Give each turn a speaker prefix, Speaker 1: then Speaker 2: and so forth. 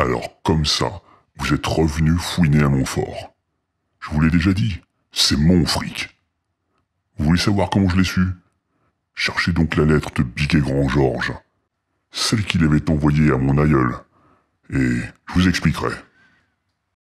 Speaker 1: Alors comme ça, vous êtes revenu fouiner à mon fort. Je vous l'ai déjà dit, c'est mon fric. Vous voulez savoir comment je l'ai su Cherchez donc la lettre de Biguet Grand Georges, celle qu'il avait envoyée à mon aïeul,
Speaker 2: et
Speaker 3: je vous expliquerai.